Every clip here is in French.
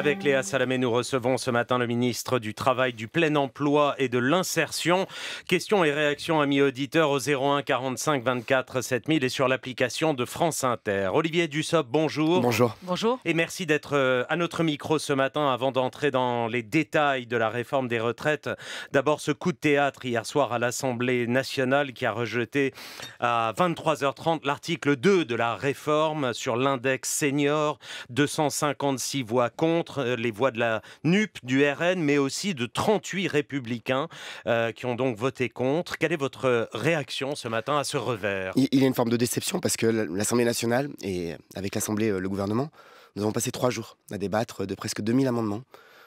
avec Léa Salamé, nous recevons ce matin le ministre du Travail, du Plein Emploi et de l'Insertion. Questions et réactions, amis auditeurs, au 01 45 24 7000 et sur l'application de France Inter. Olivier Dussopt, bonjour. Bonjour. Bonjour. Et merci d'être euh, à notre micro ce matin avant d'entrer dans les détails de la réforme des retraites. D'abord, ce coup de théâtre hier soir à l'Assemblée nationale qui a rejeté à 23h30 l'article 2 de la réforme sur l'index senior, 256 voix contre. Euh, les voix de la NUP, du RN, mais aussi de 38 républicains euh, qui ont donc voté contre. Quelle est votre euh, réaction ce matin à ce revers il, y a une forme de déception parce que l'Assemblée nationale et avec l'Assemblée le gouvernement, nous avons passé trois jours à débattre de presque 2000 amendements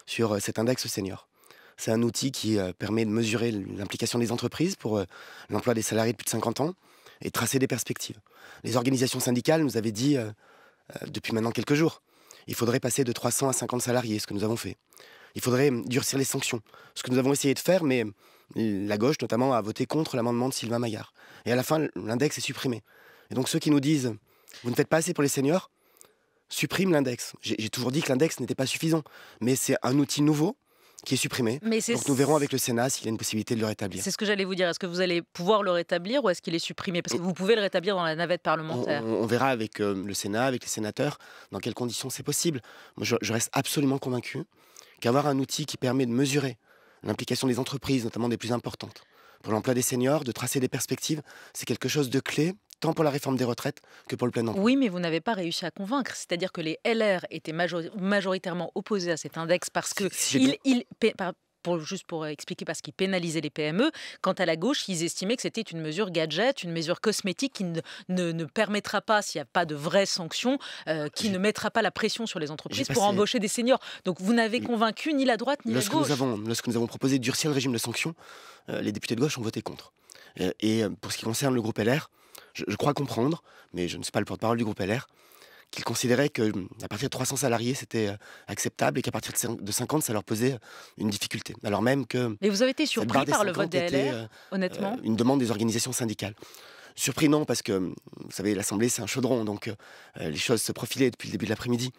sur cet index senior. C'est un outil qui permet de mesurer l'implication des entreprises pour l'emploi des salariés de plus de 50 ans et tracer des perspectives. Les organisations syndicales nous avaient dit depuis maintenant quelques jours il faudrait passer de 300 à 50 salariés, ce que nous avons fait. Il faudrait hum, durcir les sanctions, ce que nous avons essayé de faire, mais hum, la gauche notamment a voté contre l'amendement de Sylvain Maillard. Et à la fin, l'index est supprimé. Et donc ceux qui nous disent, vous ne faites pas assez pour les seniors, supprime l'index. J'ai toujours dit que l'index n'était pas suffisant, mais c'est un outil nouveau qui est supprimé. Mais Donc nous verrons avec le Sénat s'il y a une possibilité de le rétablir. C'est ce que j'allais vous dire. Est-ce que vous allez pouvoir le rétablir ou est-ce qu'il est supprimé Parce que vous pouvez le rétablir dans la navette parlementaire. On, verra avec euh, le Sénat, avec les sénateurs, dans quelles conditions c'est possible. Moi, je, reste absolument convaincu qu'avoir un outil qui permet de mesurer l'implication des entreprises, notamment des plus importantes, pour l'emploi des seniors, de tracer des perspectives, c'est quelque chose de clé tant pour la réforme des retraites que pour le plein emploi. Oui, mais vous n'avez pas réussi à convaincre. C'est-à-dire que les LR étaient majoritairement opposés à cet index parce que il, pour, juste pour expliquer, parce qu'ils pénalisaient les PME. Quant à la gauche, ils estimaient que c'était une mesure gadget, une mesure cosmétique qui ne, ne, permettra pas, s'il n'y a pas de vraies sanctions, euh, qui ne mettra pas la pression sur les entreprises pour embaucher des seniors. Donc vous n'avez convaincu ni la droite ni la gauche. Nous avons, lorsque nous avons proposé de durcir le régime de sanctions, euh, les députés de gauche ont voté contre. Euh, et pour ce qui concerne le groupe LR, je, crois comprendre, mais je ne suis pas le porte-parole du groupe LR, qu'ils considéraient qu'à hum, partir de 300 salariés, c'était euh, acceptable et qu'à partir de 50, ça leur posait euh, une difficulté. Alors même que. Mais vous avez été surpris par le vote des LR, euh, honnêtement Une demande des organisations syndicales. Surpris, non, parce que, hum, vous savez, l'Assemblée, c'est un chaudron, donc les choses se profilaient depuis le début de l'après-midi.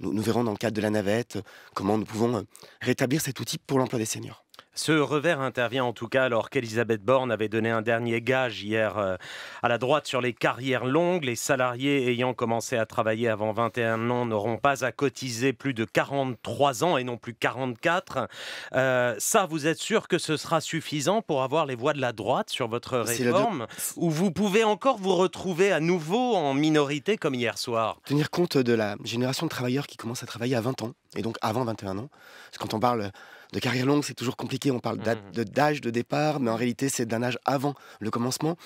nous, verrons dans le cadre de la navette comment nous pouvons rétablir cet outil pour l'emploi des seniors. Ce revers intervient en tout cas alors qu'Elisabeth Borne avait donné un dernier gage hier euh, à la droite sur les carrières longues. Les salariés ayant commencé à travailler avant 21 ans n'auront pas à cotiser plus de 43 ans et non plus 44. Euh, ça, vous êtes sûr que ce sera suffisant pour avoir les voix de la droite sur votre réforme ou vous pouvez encore vous retrouver à nouveau en minorité comme hier soir Tenir compte de la génération de travailleurs qui commence à travailler à 20 ans et donc avant 21 ans. Parce quand on parle de carrière longue, c'est toujours compliqué. On parle mmh d'âge de départ, mais en réalité, c'est d'un âge avant le commencement.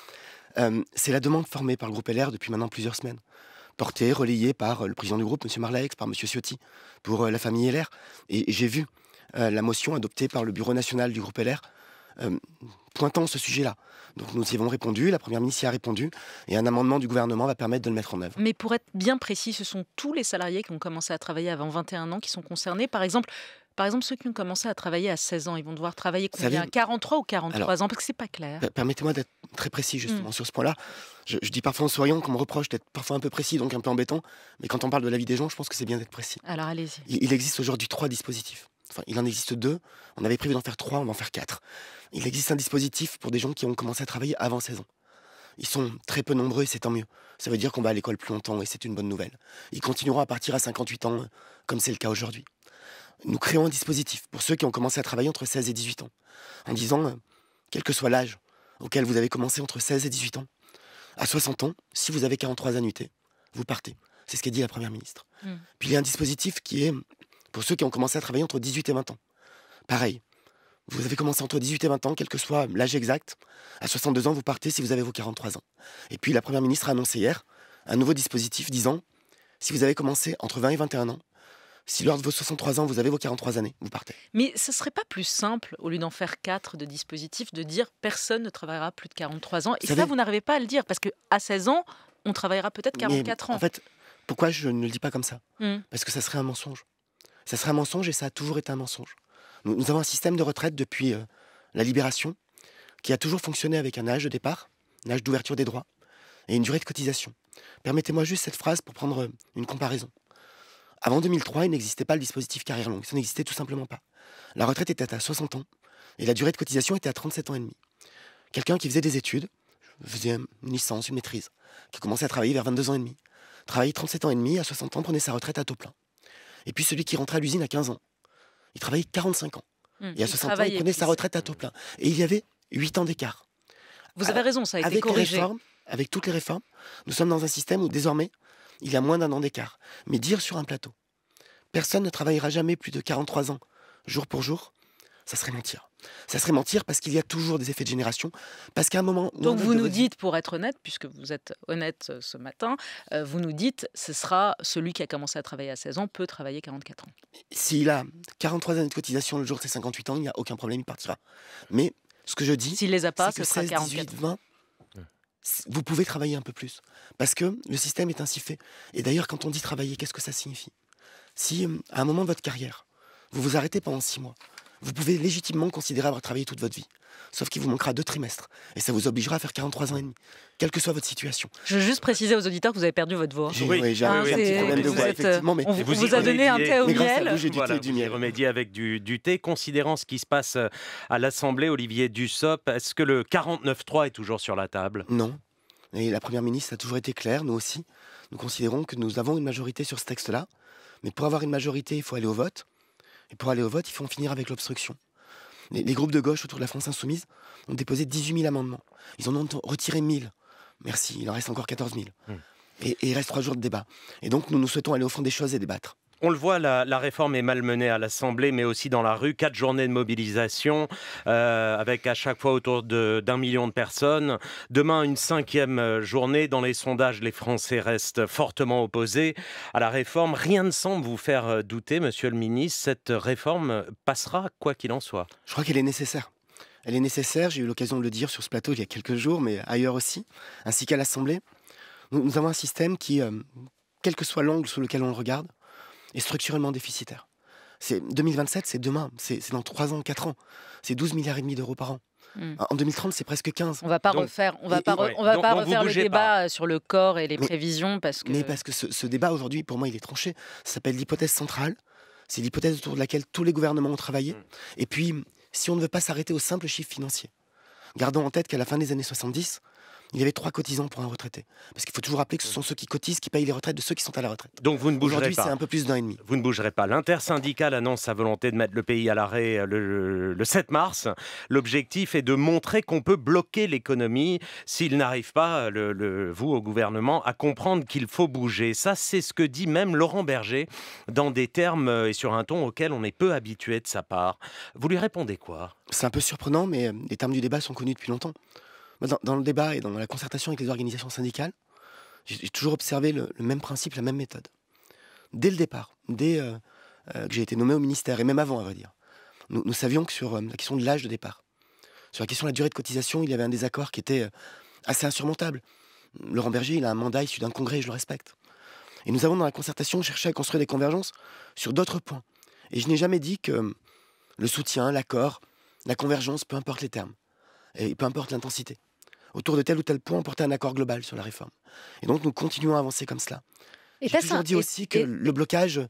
c'est la demande formée par le groupe LR depuis maintenant plusieurs semaines, portée, relayée par euh, le président du groupe, M. Marlaix, par M. Ciotti, pour euh, la famille LR. Et j'ai vu euh, la motion adoptée par le bureau national du groupe LR pointant ce sujet-là. Donc nous y avons répondu, la Première ministre y a répondu, et un amendement du gouvernement va permettre de le mettre en œuvre. Mais pour être bien précis, ce sont tous les salariés qui ont commencé à travailler avant 21 ans qui sont concernés. Par exemple, par exemple, ceux qui ont commencé à travailler à 16 ans, ils vont devoir travailler combien 43 ou 43 ans Parce que c'est pas clair. Permettez-moi d'être très précis justement mmh. sur ce point-là. Je, dis parfois en souriant qu'on me reproche d'être parfois un peu précis, donc un peu embêtant. Mais quand on parle de la vie des gens, je pense que c'est bien d'être précis. Alors allez-y. Il, existe aujourd'hui trois dispositifs. Enfin, il en existe deux. On avait prévu d'en faire trois, on va en faire quatre. Il existe un dispositif pour des gens qui ont commencé à travailler avant 16 ans. Ils sont très peu nombreux et c'est tant mieux. Ça veut dire qu'on va à l'école plus longtemps et c'est une bonne nouvelle. Ils continueront à partir à 58 ans, comme c'est le cas aujourd'hui nous créons un dispositif pour ceux qui ont commencé à travailler entre 16 et 18 ans, en disant, euh, quel que soit l'âge auquel vous avez commencé entre 16 et 18 ans, à 60 ans, si vous avez 43 annuités, vous partez. C'est ce qu'a dit la Première ministre. Hmm. Puis il y a un dispositif qui est pour ceux qui ont commencé à travailler entre 18 et 20 ans. Pareil, vous avez commencé entre 18 et 20 ans, quel que soit l'âge exact. À 62 ans, vous partez si vous avez vos 43 ans. Et puis la Première ministre a annoncé hier un nouveau dispositif disant, si vous avez commencé entre 20 et 21 ans, si lors de vos 63 ans, vous avez vos 43 années, vous partez. Mais ce serait pas plus simple, au lieu d'en faire quatre de dispositifs, de dire personne ne travaillera plus de 43 ans Et ça, vous n'arrivez pas à le dire, parce qu'à 16 ans, on travaillera peut-être 44 ans. En fait, pourquoi je ne le dis pas comme ça hmm. Parce que ça serait un mensonge. Ça serait un mensonge et ça a toujours été un mensonge. Nous, avons un système de retraite depuis euh, la libération qui a toujours fonctionné avec un âge de départ, un âge d'ouverture des droits et une durée de cotisation. Permettez-moi juste cette phrase pour prendre euh, une comparaison. Avant 2003, il n'existait pas le dispositif carrière longue. Ça n'existait tout simplement pas. La retraite était à 60 ans et la durée de cotisation était à 37 ans et demi. Quelqu'un qui faisait des études, faisait une licence, une maîtrise, qui commençait à travailler vers 22 ans et demi, travaillait 37 ans et demi, à 60 ans prenait sa retraite à taux plein. Et puis celui qui rentrait à l'usine à 15 ans, il travaillait 45 ans. Hum, et à 60 ans, il prenait sa retraite à taux plein. Et il y avait 8 ans d'écart. Vous avez raison, ça a été avec corrigé. réformes, avec toutes les réformes, nous sommes dans un système où désormais, il y a moins d'un an d'écart. Mais dire sur un plateau, personne ne travaillera jamais plus de 43 ans, jour pour jour, ça serait mentir. Ça serait mentir parce qu'il y a toujours des effets de génération, parce qu'à un moment... Donc vous nous dites, pour être honnête, puisque vous êtes honnête euh, ce matin, euh, vous nous dites, ce sera celui qui a commencé à travailler à 16 ans peut travailler 44 ans. S'il a 43 années de cotisation le jour de ses 58 ans, il n'y a aucun problème, il partira. Mais ce que je dis... S'il les a pas, ce que sera 16, 44 20, vous pouvez travailler un peu plus. Parce que le système est ainsi fait. Et d'ailleurs, quand on dit travailler, qu'est-ce que ça signifie Si euh, à un moment de votre carrière, vous vous arrêtez pendant six mois, vous pouvez légitimement considérer avoir travaillé toute votre vie. Sauf qu'il vous manquera deux trimestres. Et ça vous obligera à faire 43 ans et demi, quelle que soit votre situation. Je veux juste préciser aux auditeurs que vous avez perdu votre voix. Oui, j'ai un, petit problème de voix, effectivement. vous, vous a donné un thé au miel. Vous, du miel. avec du, du, thé. Considérant ce qui se passe euh, à l'Assemblée, Olivier Dussopt, est-ce que le 49-3 est toujours sur la table Non. Et la Première ministre a toujours été claire, nous aussi. Nous considérons que nous avons une majorité sur ce texte-là. Mais pour avoir une majorité, il faut aller au vote. Et pour aller au vote, il faut en finir avec l'obstruction. Les, groupes de gauche autour de la France insoumise ont déposé 18 000 amendements. Ils en ont retiré 000. Merci, il en reste encore 14 000. Hum. Et, il reste trois jours de débat. Et donc, nous nous souhaitons aller au fond des choses et débattre. On le voit, la, réforme est malmenée à l'Assemblée, mais aussi dans la rue. Quatre journées de mobilisation, euh, avec à chaque fois autour d'un million de personnes. Demain, une cinquième euh, journée. Dans les sondages, les Français restent fortement opposés à la réforme. Rien ne semble vous faire euh, douter, monsieur le ministre. Cette réforme passera, quoi qu'il en soit. Je crois qu'elle est nécessaire. Elle est nécessaire, j'ai eu l'occasion de le dire sur ce plateau il y a quelques jours, mais ailleurs aussi, ainsi qu'à l'Assemblée. Nous, avons un système qui, quel que soit l'angle sous lequel on le regarde, est structurellement déficitaire. C'est 2027, c'est demain, c'est dans 3 ans, 4 ans. C'est 12 milliards et demi d'euros par an. Hmm. En 2030, c'est presque 15. On va pas refaire, on va pas, on va pas refaire le débat sur le corps et les prévisions parce que. Mais parce que ce, débat aujourd'hui, pour moi, il est tranché. Ça s'appelle l'hypothèse centrale. C'est l'hypothèse autour de laquelle tous les gouvernements ont travaillé. Hmm. Et puis, si on ne veut pas s'arrêter aux simples chiffres financiers, gardons en tête qu'à la fin des années 70, il y avait trois cotisants pour un retraité. Parce qu'il faut toujours rappeler que ce sont ceux qui cotisent qui payent les retraites de ceux qui sont à la retraite. Donc vous ne bougerez pas. Aujourd'hui, c'est un peu plus d'un et demi. Vous ne bougerez pas. L'intersyndicale annonce sa volonté de mettre le pays à l'arrêt euh, le, 7 mars. L'objectif est de montrer qu'on peut bloquer l'économie s'il n'arrive pas, euh, vous au gouvernement, à comprendre qu'il faut bouger. Ça, c'est ce que dit même Laurent Berger dans des termes euh, et sur un ton auquel on est peu habitué de sa part. Vous lui répondez quoi C'est un peu surprenant, mais les termes du débat sont connus depuis longtemps dans, le débat et dans, la concertation avec les organisations syndicales, j'ai toujours observé le, même principe, la même méthode. Dès le départ, dès euh, euh, que j'ai été nommé au ministère, et même avant, à vrai dire, nous, savions que sur euh, la question de l'âge de départ, sur la question de la durée de cotisation, il y avait un désaccord qui était assez insurmontable. Laurent Berger, il a un mandat issu d'un congrès, je le respecte. Et nous avons, dans la concertation, cherché à construire des convergences sur d'autres points. Et je n'ai jamais dit que le soutien, l'accord, la convergence, peu importe les termes, et peu importe l'intensité, autour de tel ou tel point, porter un accord global sur la réforme. Et donc, nous continuons à avancer comme cela. Et J'ai toujours dit aussi que le blocage,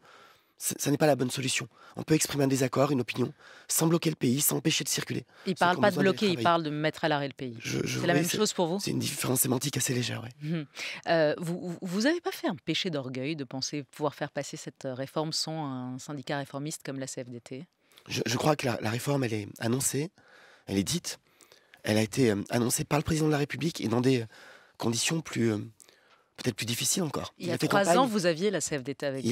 ça n'est pas la bonne solution. On peut exprimer un désaccord, une opinion, sans bloquer le pays, sans empêcher de circuler. Il ne parle pas de bloquer, il parle de mettre à l'arrêt le pays. C'est la même chose pour vous C'est une différence sémantique assez légère, oui. Mhm. Euh, vous n'avez pas fait un péché d'orgueil de penser pouvoir faire passer cette euh, réforme sans un syndicat réformiste comme la CFDT je, crois que la, la, réforme, elle est annoncée, elle est dite. Elle a été euh, annoncée par le président de la République et dans des euh, conditions plus euh, peut-être plus difficiles encore. Il, y a, trois ans, vous aviez la CFDT avec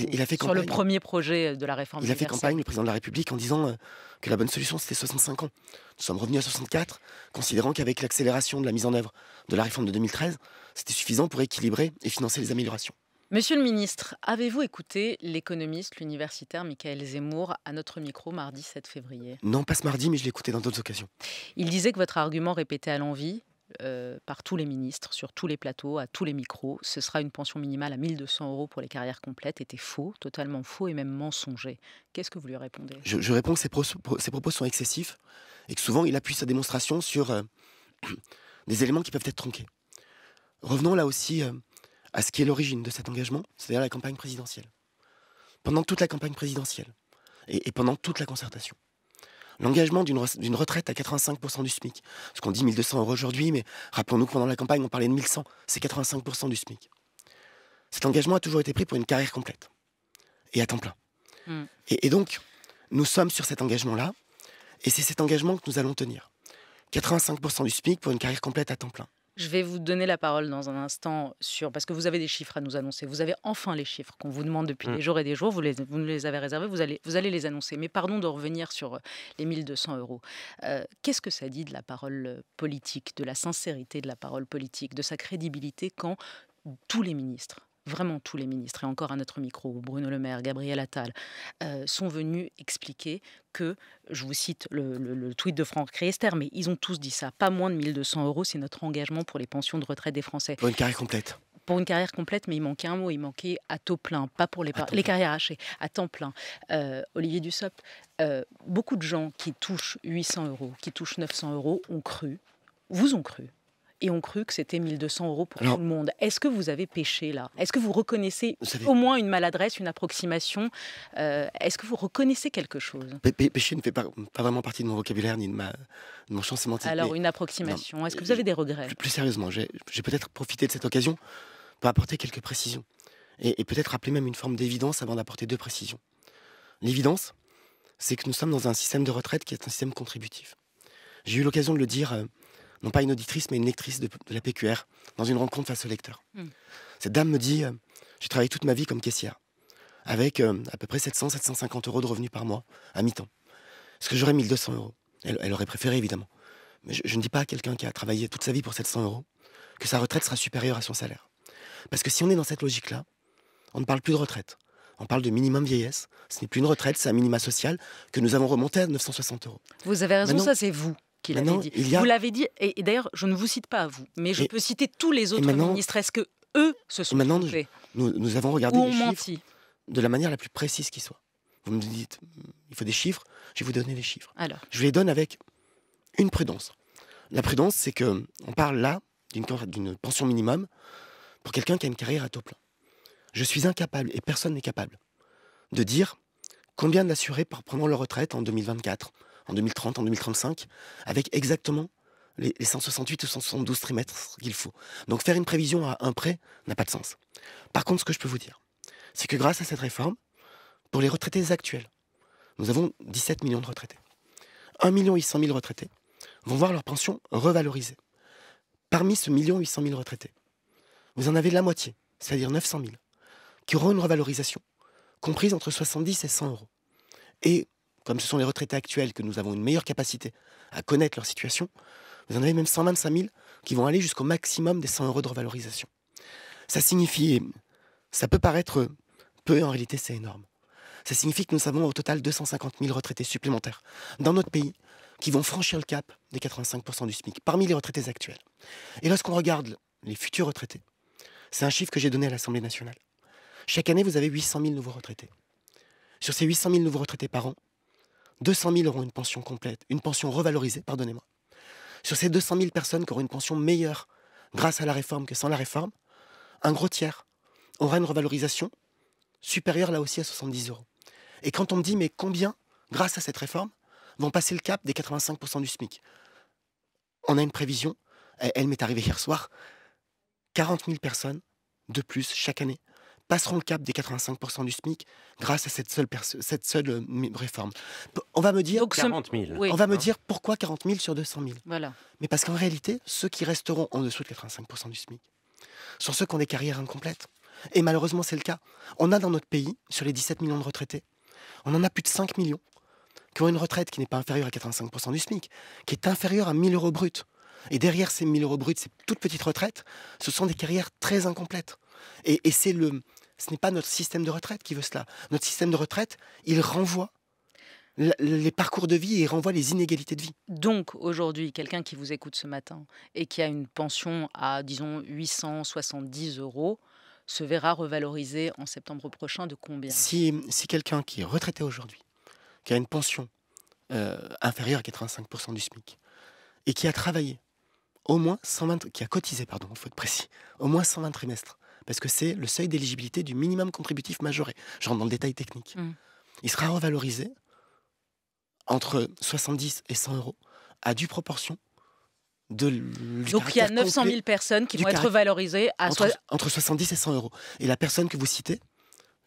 sur le premier projet de la réforme. Il a fait campagne, le président de la République, en disant que la bonne solution, c'était 65 ans. Nous sommes revenus à 64, considérant qu'avec l'accélération de la mise en œuvre de la réforme de 2013, c'était suffisant pour équilibrer et financer les améliorations. Monsieur le ministre, avez-vous écouté l'économiste, l'universitaire Michael Zemmour à notre micro mardi 7 février Non, pas ce mardi, mais je l'ai écouté dans d'autres occasions. Il disait que votre argument répété à l'envi, euh, par tous les ministres, sur tous les plateaux, à tous les micros. Ce sera une pension minimale à 1200 euros pour les carrières complètes. Était faux, totalement faux et même mensonger. Qu'est-ce que vous lui répondez je, réponds que ses, propos sont excessifs et que souvent il appuie sa démonstration sur euh, des éléments qui peuvent être tronqués. Revenons là aussi euh, à ce qui est l'origine de cet engagement, c'est-à-dire la campagne présidentielle. Pendant toute la campagne présidentielle et, pendant toute la concertation. L'engagement d'une retraite à 85% du SMIC. Ce qu'on dit 1200 euros aujourd'hui, mais rappelons-nous que pendant la campagne, on parlait de 1100. C'est 85% du SMIC. Cet engagement a toujours été pris pour une carrière complète et à temps plein. Hmm. et donc, nous sommes sur cet engagement-là et c'est cet engagement que nous allons tenir. 85% du SMIC pour une carrière complète à temps plein. Je vais vous donner la parole dans un instant sur parce que vous avez des chiffres à nous annoncer. Vous avez enfin les chiffres qu'on vous demande depuis mm. des jours et des jours. Vous, nous les avez réservés. Vous allez, vous allez les annoncer. Mais pardon de revenir sur euh, les 1200 euros. Euh, qu'est-ce que ça dit de la parole euh, politique, de la sincérité de la parole politique, de sa crédibilité quand tous les ministres vraiment tous les ministres, et encore à notre micro, Bruno Le Maire, Gabriel Attal, euh, sont venus expliquer que, je vous cite le, tweet de Franck Riester, mais ils ont tous dit ça, pas moins de 1200 euros, c'est notre engagement pour les pensions de retraite des Français. Pour une carrière complète pour une carrière complète, mais il manquait un mot, il manquait à taux plein, pas pour les, les carrières hachées, à temps plein. Euh, Olivier Dussopt, euh, beaucoup de gens qui touchent 800 euros, qui touchent 900 euros, ont cru, vous ont cru, et ont cru que c'était 1200 euros pour tout le monde. Est-ce que vous avez péché là Est-ce que vous reconnaissez au moins une maladresse, une approximation euh, Est-ce que vous reconnaissez quelque chose Péché ne fait pas, pas, vraiment partie de mon vocabulaire ni de, ma, de mon champ sémantique. Alors une approximation. Est-ce que vous avez des regrets plus, sérieusement, j'ai peut-être profité de cette occasion pour apporter quelques précisions et, et peut-être rappeler même une forme d'évidence avant d'apporter deux précisions. L'évidence, c'est que nous sommes dans un système de retraite qui est un système contributif. J'ai eu l'occasion de le dire euh, non pas une auditrice, mais une lectrice de, la PQR, dans une rencontre face au lecteur. Hmm. Cette dame me dit, euh, j'ai travaillé toute ma vie comme caissière, avec euh, à peu près 700-750 euros de revenus par mois, à mi-temps. Est-ce que j'aurais 1200 euros. Elle, aurait préféré, évidemment. Mais je, ne dis pas à quelqu'un qui a travaillé toute sa vie pour 700 euros que sa retraite sera supérieure à son salaire. Parce que si on est dans cette logique-là, on ne parle plus de retraite. On parle de minimum vieillesse. Ce n'est plus une retraite, c'est un minima social que nous avons remonté à 960 euros. Vous avez raison, ça c'est vous qu'il Vous l'avez dit, et, d'ailleurs, je ne vous cite pas à vous, mais je peux citer tous les autres ministres. Est-ce que eux se sont maintenant, nous, nous, avons regardé les chiffres de la manière la plus précise qui soit. Vous me dites, hmm, il faut des chiffres, je vais vous donner les chiffres. Alors. Je les donne avec une prudence. La prudence, c'est que on parle là d'une pension minimum pour quelqu'un qui a une carrière à taux plein. Je suis incapable, et personne n'est capable, de dire combien d'assurés par prenant leur retraite en 2024 en 2030, en 2035, avec exactement les, 168 ou 172 trimètres qu'il faut. Donc faire une prévision à un prêt n'a pas de sens. Par contre, ce que je peux vous dire, c'est que grâce à cette réforme, pour les retraités actuels, nous avons 17 millions de retraités. 1 million 800 000 retraités vont voir leur pension revalorisée. Parmi ce million 800 000 retraités, vous en avez la moitié, c'est-à-dire 900 000, qui auront une revalorisation comprise entre 70 et 100 euros. Et comme ce sont les retraités actuels que nous avons une meilleure capacité à connaître leur situation, vous en avez même 125 000 qui vont aller jusqu'au maximum des 100 euros de revalorisation. Ça signifie, ça peut paraître peu, en réalité c'est énorme. Ça signifie que nous avons au total 250 000 retraités supplémentaires dans notre pays qui vont franchir le cap des 85% du SMIC parmi les retraités actuels. Et lorsqu'on regarde les futurs retraités, c'est un chiffre que j'ai donné à l'Assemblée nationale. Chaque année, vous avez 800 000 nouveaux retraités. Sur ces 800 000 nouveaux retraités par an, 200 000 auront une pension complète, une pension revalorisée, pardonnez-moi. Sur ces 200 000 personnes qui auront une pension meilleure grâce à la réforme que sans la réforme, un gros tiers aura une revalorisation supérieure là aussi à 70 euros. Et quand on me dit, mais combien, grâce à cette réforme, vont passer le cap des 85% du SMIC On a une prévision, elle m'est arrivée hier soir, 40 000 personnes de plus chaque année passeront le cap des 85% du SMIC grâce à cette seule, cette seule euh, réforme. On va me dire on va me hein. dire pourquoi 40 000 sur 200 000. Voilà. Mais parce qu'en réalité, ceux qui resteront en dessous de 85% du SMIC sont ceux qui ont des carrières incomplètes. Et malheureusement, c'est le cas. On a dans notre pays, sur les 17 millions de retraités, on en a plus de 5 millions qui ont une retraite qui n'est pas inférieure à 85% du SMIC, qui est inférieure à 1 000 euros bruts. Et derrière ces 1 000 euros bruts, ces toutes petites retraites, ce sont des carrières très incomplètes. Et, c'est le, ce n'est pas notre système de retraite qui veut cela. Notre système de retraite, il renvoie les parcours de vie et renvoie les inégalités de vie. Donc aujourd'hui, quelqu'un qui vous écoute ce matin et qui a une pension à, disons, 870 euros, se verra revalorisé en septembre prochain de combien Si, quelqu'un qui est retraité aujourd'hui, qui a une pension euh, inférieure à 85% du SMIC, et qui a travaillé au moins 120, qui a cotisé, pardon, faut être précis, au moins 120 trimestres, parce que c'est le seuil d'éligibilité du minimum contributif majoré. Je rentre dans le détail technique. Mm. Il sera revalorisé entre 70 et 100 euros à due proportion de Donc il y a 900 000 personnes qui vont être valorisées à entre 70 et 100 euros. Et la personne que vous citez,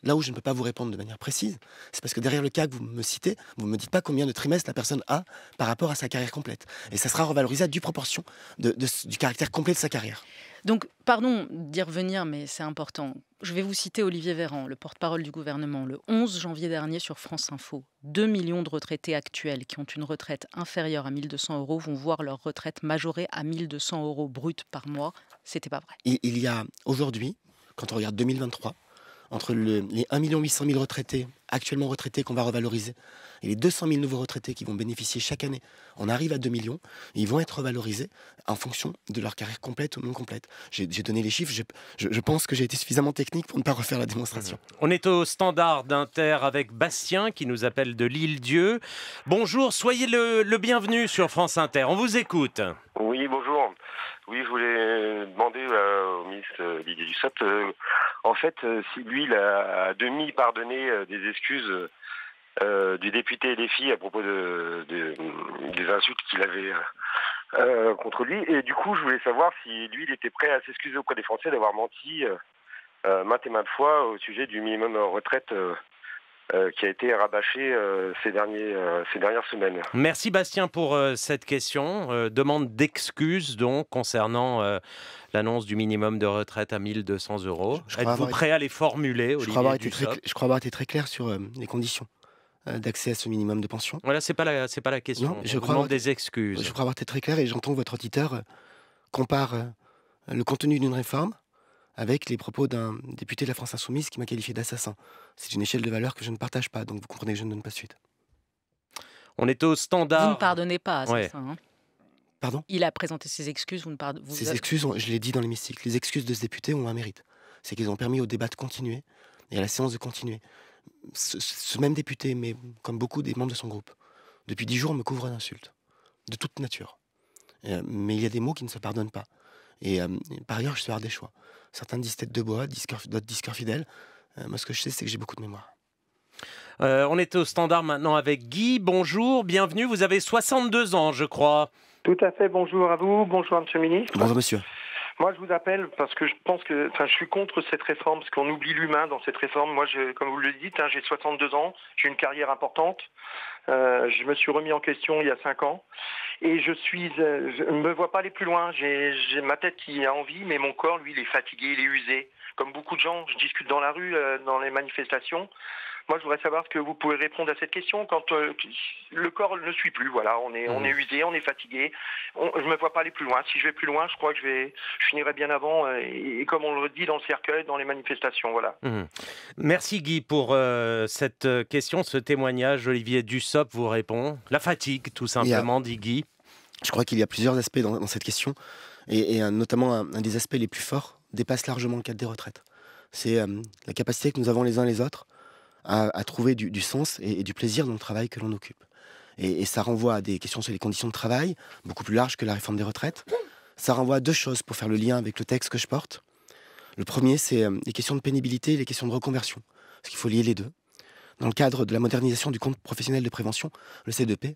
Là où je ne peux pas vous répondre de manière précise, c'est parce que derrière le cas que vous me citez, vous ne me dites pas combien de trimestres la personne a par rapport à sa carrière complète. Et ça sera revalorisé à due proportion du caractère complet de sa carrière. Donc, pardon d'y revenir, mais c'est important. Je vais vous citer Olivier Véran, le porte-parole du gouvernement, le 11 janvier dernier sur France Info. 2 millions de retraités actuels qui ont une retraite inférieure à 1200 euros vont voir leur retraite majorée à 1200 euros brut par mois. C'était pas vrai. Il, il y a aujourd'hui, quand on regarde 2023, entre les 1 800 000 retraités actuellement retraités qu'on va revaloriser et les 200 000 nouveaux retraités qui vont bénéficier chaque année, on arrive à 2 millions. ils vont être revalorisés en fonction de leur carrière complète ou non complète. J'ai donné les chiffres. Je, pense que j'ai été suffisamment technique pour ne pas refaire la démonstration. Mmh. On est au standard d'Inter avec Bastien qui nous appelle de l'île-Dieu. Bonjour, soyez le, bienvenu sur France Inter. On vous écoute. Oui, bonjour. Oui, je voulais demander euh, au ministre euh, Didier Dussopt euh, en fait, euh, si lui, il a demi pardonné euh, des excuses euh, du député des filles à propos des insultes qu'il avait contre lui. Et du coup, je voulais savoir si lui, il était prêt à s'excuser auprès des Français d'avoir menti maintes et maintes fois au sujet du minimum retraite euh, qui a été rabâché euh, euh, ces, dernières semaines. Merci Bastien pour cette question. demande d'excuses donc concernant l'annonce du minimum de retraite à 1200 euros. Êtes-vous prêt à les formuler je crois, avoir été très, très clair sur les conditions d'accès à ce minimum de pension. Voilà, c'est pas la, c'est pas la question. je crois demande avoir... des excuses. Je crois avoir été très clair et j'entends que votre auditeur compare le contenu d'une réforme avec les propos d'un député de la France Insoumise qui m'a qualifié d'assassin. C'est une échelle de valeur que je ne partage pas, donc vous comprenez que je ne donne pas suite. On est au standard. Vous ne pardonnez pas, ça hein. Pardon Il a présenté ses excuses, vous ne Ses excuses, je l'ai dit dans l'hémicycle, les excuses de ce député ont un mérite. C'est qu'ils ont permis au débat de continuer et à la séance de continuer. Ce, même député, mais comme beaucoup des membres de son groupe, depuis dix jours, me couvre d'insultes, de toute nature. Euh, mais il y a des mots qui ne se pardonnent pas. Euh, et, par ailleurs, je suis avoir des choix. Certains disent tête de bois, d'autres disent cœur fidèle. Euh, moi, ce que je sais, c'est que j'ai beaucoup de mémoire. Euh, on est au standard maintenant avec Guy. Bonjour, bienvenue. Vous avez 62 ans, je crois. Tout à fait. Bonjour à vous. Bonjour, monsieur le ministre. Bonjour, monsieur. Moi, je vous appelle parce que je pense que, enfin, je suis contre cette réforme, parce qu'on oublie l'humain dans cette réforme. Moi, je, comme vous le dites, hein, j'ai 62 ans, j'ai une carrière importante. Euh, je me suis remis en question il y a 5 ans et je suis, euh, je ne me vois pas aller plus loin. J'ai ma tête qui a envie, mais mon corps, lui, il est fatigué, il est usé. Comme beaucoup de gens, je discute dans la rue, euh, dans les manifestations. Moi, je voudrais savoir ce que vous pouvez répondre à cette question quand euh, le corps ne suit plus. Voilà, on est, on est mhm. usé, on est fatigué. je ne me vois pas aller plus loin. Si je vais plus loin, je crois que je, vais, finirai bien avant. Euh, et, comme on le dit dans le cercueil, dans les manifestations, voilà. Mhm. Merci Guy pour euh, cette question, ce témoignage. Olivier Dussop vous répond. La fatigue, tout simplement, dit Guy. Je crois qu'il y a plusieurs aspects dans, cette question, et, notamment un, des aspects les plus forts dépasse largement le cadre des retraites. C'est la capacité que nous avons les uns les autres à, trouver du, sens et, du plaisir dans le travail que l'on occupe. Et, ça renvoie à des questions sur les conditions de travail, beaucoup plus larges que la réforme des retraites. Ça renvoie à deux choses pour faire le lien avec le texte que je porte. Le premier, c'est euh, les questions de pénibilité et les questions de reconversion, parce qu'il faut lier les deux. Dans le cadre de la modernisation du compte professionnel de prévention, le C2P, e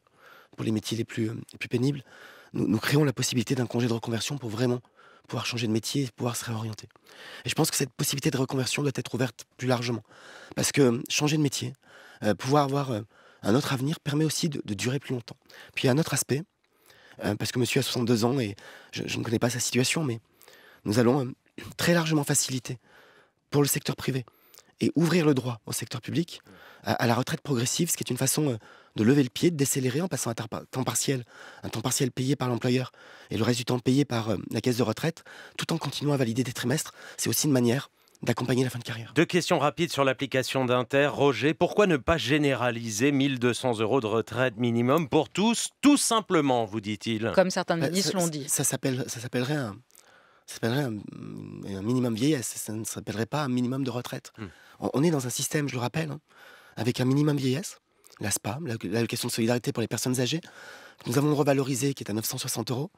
pour les métiers les plus, euh, pénibles, nous créons la possibilité d'un congé de reconversion pour vraiment pouvoir changer de métier, pouvoir se réorienter. Et je pense que cette possibilité de reconversion doit être ouverte plus largement. Parce que changer de métier, euh, pouvoir avoir euh, un autre avenir, permet aussi de, durer plus longtemps. Puis il y a un autre aspect, euh, parce que monsieur a 62 ans et je, ne connais pas sa situation, mais nous allons très largement faciliter pour le secteur privé et ouvrir le droit au secteur public à, la retraite progressive, ce qui est une façon euh, de lever le pied, de décélérer en passant à temps partiel, un temps partiel payé par l'employeur et le reste du temps payé par euh, la caisse de retraite, tout en continuant à valider des trimestres. C'est aussi une manière d'accompagner la fin de carrière. Deux questions rapides sur l'application d'Inter. Roger, pourquoi ne pas généraliser 1200 euros de retraite minimum pour tous, tout simplement, vous dit-il Comme certains bah, ministres l'ont dit. Ça, s'appellerait un, ça s'appellerait un, mm, minimum vieillesse, ça ne s'appellerait pas un minimum de retraite. Hmm. On, est dans un système, je le rappelle, hein, avec un minimum vieillesse, la SPA, l'allocation de solidarité pour les personnes âgées, que nous avons revalorisé, qui est à 960 euros,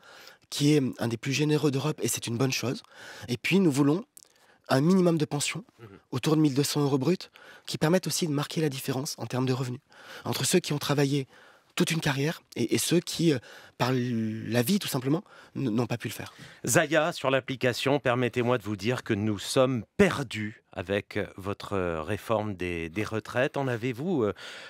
qui est un des plus généreux d'Europe, et c'est une bonne chose. Et puis, nous voulons un minimum de pension, hmm. autour de 1200 euros bruts, qui permettent aussi de marquer la différence en termes de revenus entre ceux qui ont travaillé toute une carrière et, ceux qui, euh, par la vie tout simplement, n'ont pas pu le faire. Zaya, sur l'application, permettez-moi de vous dire que nous sommes perdus avec votre réforme des, retraites. En avez-vous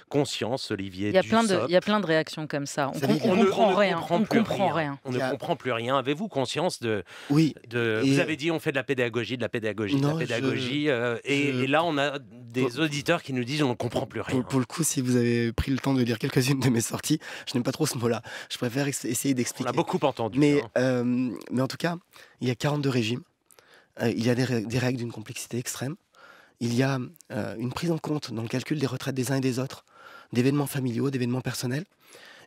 conscience, Olivier il y, a plein de, il y a plein de réactions comme ça. On, comprend ne, rien, on, comprend rien. On ne comprend, plus rien. Avez-vous conscience de... Oui. De, Vous avez dit on fait de la pédagogie, de la pédagogie, de la pédagogie. Euh, et, là, on a des auditeurs qui nous disent on ne comprend plus rien. Pour, le coup, si vous avez pris le temps de lire quelques-unes de mes sorties, je n'aime pas trop ce mot-là. Je préfère essayer d'expliquer. On a beaucoup entendu. Mais, hein. euh, mais en tout cas, il y a 42 régimes. Euh, il y a des, règles d'une complexité extrême. Il y a euh, une prise en compte dans le calcul des retraites des uns et des autres, d'événements familiaux, d'événements personnels.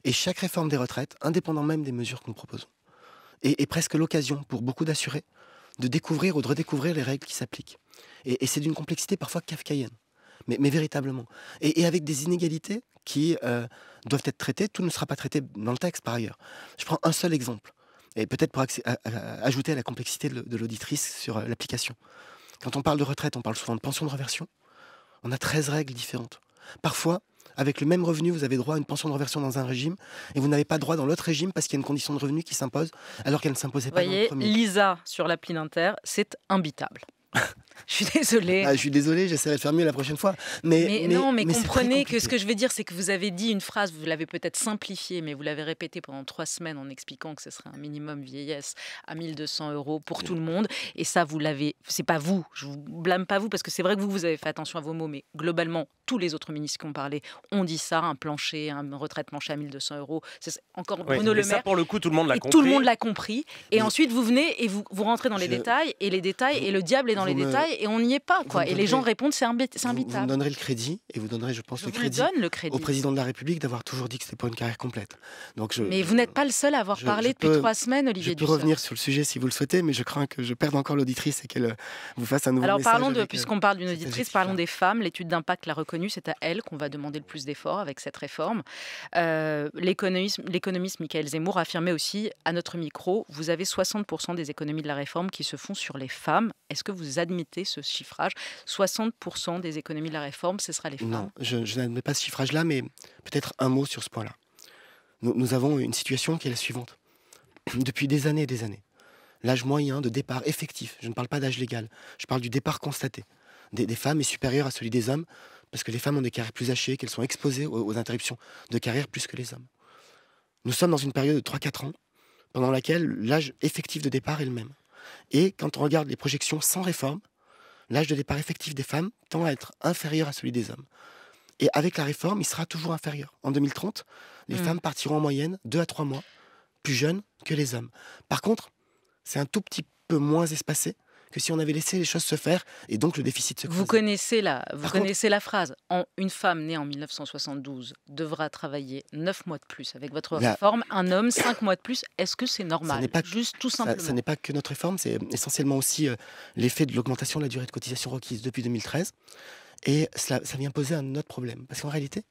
Et chaque réforme des retraites, indépendant même des mesures que nous proposons, est, presque l'occasion pour beaucoup d'assurés de découvrir ou de redécouvrir les règles qui s'appliquent. Et, c'est d'une complexité parfois kafkaïenne, mais, véritablement. Et, avec des inégalités qui euh, doivent être traitées, tout ne sera pas traité dans le texte par ailleurs. Je prends un seul exemple. Et peut-être pour ajouter à la complexité de l'auditrice sur euh, l'application. Quand on parle de retraite, on parle souvent de pension de reversion. On a 13 règles différentes. Parfois, avec le même revenu, vous avez droit à une pension de reversion dans un régime et vous n'avez pas droit dans l'autre régime parce qu'il y a une condition de revenu qui s'impose alors qu'elle ne s'imposait pas dans le premier. Lisa sur l'appli d'Inter, c'est imbitable. Je suis désolée. Ah, je suis désolée, j'essaierai de faire mieux la prochaine fois. Mais, non, mais, comprenez que ce que je veux dire, c'est que vous avez dit une phrase, vous l'avez peut-être simplifiée, mais vous l'avez répétée pendant trois semaines en expliquant que ce serait un minimum vieillesse à 1200 euros pour tout le monde. Et ça, vous l'avez. C'est pas vous, je vous blâme pas vous, parce que c'est vrai que vous, vous avez fait attention à vos mots, mais globalement, tous les autres ministres qui ont parlé ont dit ça un plancher, un retraite à 1200 euros. C'est encore Bruno Le Maire. Ça, pour le coup, tout le monde l'a compris. Tout le monde l'a compris. Et ensuite, vous venez et vous, vous rentrez dans les détails, et les détails, et le diable est dans les détails et on n'y est pas. Quoi. Et les gens répondent c'est imbitable. Vous, vous donnerez le crédit et vous donnerez, je pense, le, crédit au président de la République d'avoir toujours dit que ce n'était pas une carrière complète. Donc je, mais vous n'êtes pas le seul à avoir parlé depuis trois semaines, Olivier Je peux revenir sur le sujet si vous le souhaitez, mais je crains que je perde encore l'auditrice et qu'elle euh, vous fasse un nouveau Alors, message. Alors parlons de, euh, puisqu'on parle d'une auditrice, parlons des femmes. L'étude d'impact l'a reconnu, c'est à elle qu'on va demander le plus d'efforts avec cette réforme. Euh, L'économiste Michael Zemmour affirmait aussi à notre micro, vous avez 60% des économies de la réforme qui se font sur les femmes. Est-ce que vous admettez ce chiffrage 60% des économies de la réforme, ce sera les femmes. Non, je, n'admets pas ce chiffrage-là, mais peut-être un mot sur ce point-là. Nous, avons une situation qui est la suivante. Depuis des années et des années, l'âge moyen de départ effectif, je ne parle pas d'âge légal, je parle du départ constaté, des, femmes est supérieur à celui des hommes, parce que les femmes ont des carrières plus hachées, qu'elles sont exposées aux interruptions de carrière plus que les hommes. Nous sommes dans une période de 3-4 ans pendant laquelle l'âge effectif de départ est le même. Et quand on regarde les projections sans réforme, l'âge de départ effectif des femmes tend à être inférieur à celui des hommes. Et avec la réforme, il sera toujours inférieur. En 2030, les mm. femmes partiront en moyenne 2 à 3 mois plus jeunes que les hommes. Par contre, c'est un tout petit peu moins espacé que si on avait laissé les choses se faire et donc le déficit se creuser. Vous connaissez la, vous connaissez la phrase en, Une femme née en 1972 devra travailler 9 mois de plus. Avec votre réforme, un homme 5 mois de plus. Est-ce que c'est normal ça pas Juste tout simplement. Ça, n'est pas que notre réforme, c'est essentiellement aussi euh, l'effet de l'augmentation de la durée de cotisation requise depuis 2013. Et cela, ça vient poser un autre problème. Parce qu'en réalité,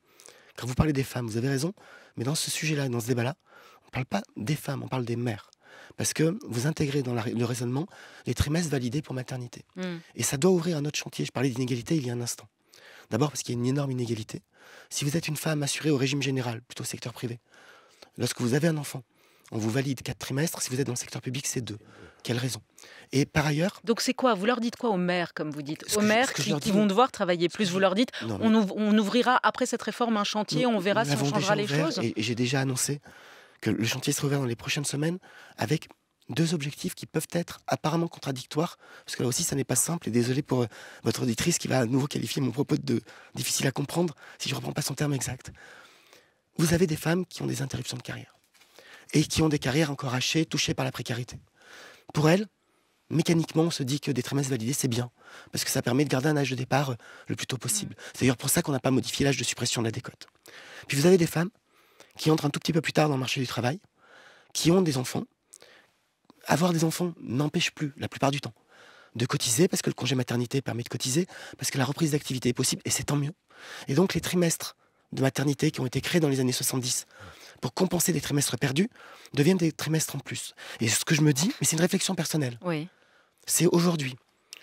quand vous parlez des femmes, vous avez raison, mais dans ce sujet-là, dans ce débat-là, on ne parle pas des femmes, on parle des mères. Parce que vous intégrez dans le raisonnement les trimestres validés pour maternité. Hmm. Et ça doit ouvrir un autre chantier. Je parlais d'inégalité il y a un instant. D'abord parce qu'il y a une énorme inégalité. Si vous êtes une femme assurée au régime général, plutôt au secteur privé, lorsque vous avez un enfant, on vous valide quatre trimestres. Si vous êtes dans le secteur public, c'est deux. Quelle raison Et par ailleurs. Donc c'est quoi Vous leur dites quoi aux maires, comme vous dites Aux maires qui, vont devoir travailler plus. Vous leur dites on, ouvrira après cette réforme un chantier, on verra si on changera les choses. et j'ai déjà annoncé le chantier sera ouvert dans les prochaines semaines avec deux objectifs qui peuvent être apparemment contradictoires, parce que là aussi ça n'est pas simple, et désolé pour euh, votre auditrice qui va à nouveau qualifier mon propos de difficile à comprendre si je ne reprends pas son terme exact. Vous avez des femmes qui ont des interruptions de carrière, et qui ont des carrières encore hachées, touchées par la précarité. Pour elles, mécaniquement, on se dit que des trimestres validés, c'est bien, parce que ça permet de garder un âge de départ euh, le plus tôt possible. Mmh. C'est d'ailleurs pour ça qu'on n'a pas modifié l'âge de suppression de la décote. Puis vous avez des femmes qui entrent un tout petit peu plus tard dans le marché du travail, qui ont des enfants. Avoir des enfants n'empêche plus, la plupart du temps, de cotiser, parce que le congé maternité permet de cotiser, parce que la reprise d'activité est possible, et c'est tant mieux. Et donc les trimestres de maternité qui ont été créés dans les années 70 pour compenser des trimestres perdus deviennent des trimestres en plus. Et ce que je me dis, mais c'est une réflexion personnelle, c'est aujourd'hui,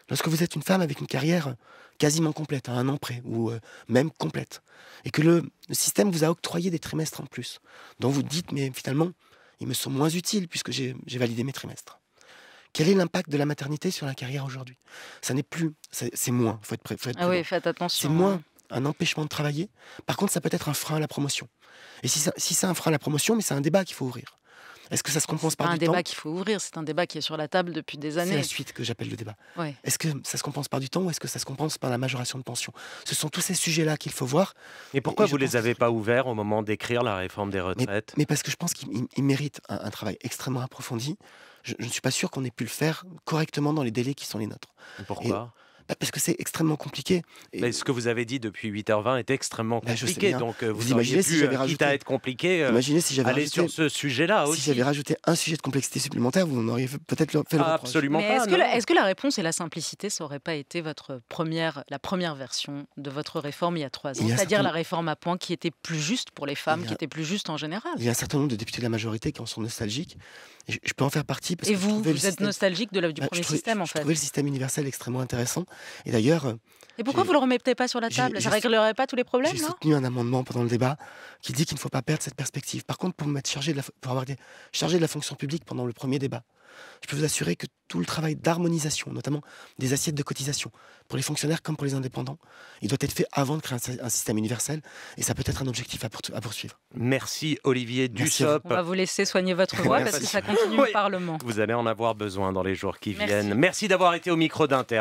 lorsque vous êtes une femme avec une carrière quasiment complète, à hein, un an près, ou euh, même complète. Et que le, système vous a octroyé des trimestres en plus, dont vous dites, mais finalement, ils me sont moins utiles puisque j'ai validé mes trimestres. Quel est l'impact de la maternité sur la carrière aujourd'hui Ça n'est plus, c'est moins, faut être, faut ah oui, faites attention. C'est moins hein. un empêchement de travailler. Par contre, ça peut être un frein à la promotion. Et si, ça, si c'est un frein à la promotion, mais c'est un débat qu'il faut ouvrir. Est-ce que ça se compense par du temps un débat qu'il faut ouvrir, c'est un débat qui est sur la table depuis des années. C'est la suite que j'appelle le débat. Est-ce que ça se compense par du temps ou est-ce que ça se compense par la majoration de pension Ce sont tous ces sujets-là qu'il faut voir. Et pourquoi vous ne les avez pas ouverts au moment d'écrire la réforme des retraites mais, parce que je pense qu'ils méritent un, travail extrêmement approfondi. Je, ne suis pas sûr qu'on ait pu le faire correctement dans les délais qui sont les nôtres. Pourquoi bah, parce que c'est extrêmement compliqué. Et... ce que vous avez dit depuis 8h20 est extrêmement bah, compliqué. donc euh, vous, euh, euh, imaginez si j'avais rajouté... être compliqué, imaginez si j'avais rajouté... sur ce sujet-là aussi. j'avais rajouté un sujet de complexité supplémentaire, vous en peut-être fait le Absolument pas. Est-ce que, la réponse et la simplicité, ça n'aurait pas été votre première, la première version de votre réforme il y a trois ans C'est-à-dire la réforme à points qui était plus juste pour les femmes, qui était plus juste en général. Il y a un certain nombre de députés de la majorité qui en sont nostalgiques. je, peux en faire partie. Parce et que vous, vous êtes nostalgique de du bah, premier système, en fait. Je trouvais le système universel extrêmement intéressant. Et d'ailleurs. Euh, et pourquoi vous ne le remettez pas sur la table Ça ne réglerait pas tous les problèmes J'ai soutenu un amendement pendant le débat qui dit qu'il ne faut pas perdre cette perspective. Par contre, pour me mettre chargé de la, de la fonction publique pendant le premier débat, je peux vous assurer que tout le travail d'harmonisation, notamment des assiettes de cotisation, pour les fonctionnaires comme pour les indépendants, il doit être fait avant de créer un, système universel et ça peut être un objectif à, poursuivre. Merci Olivier Dussop. On va vous laisser soigner votre voix parce que ça continue au Parlement. Vous allez en avoir besoin dans les jours qui viennent. Merci d'avoir été au micro d'Inter.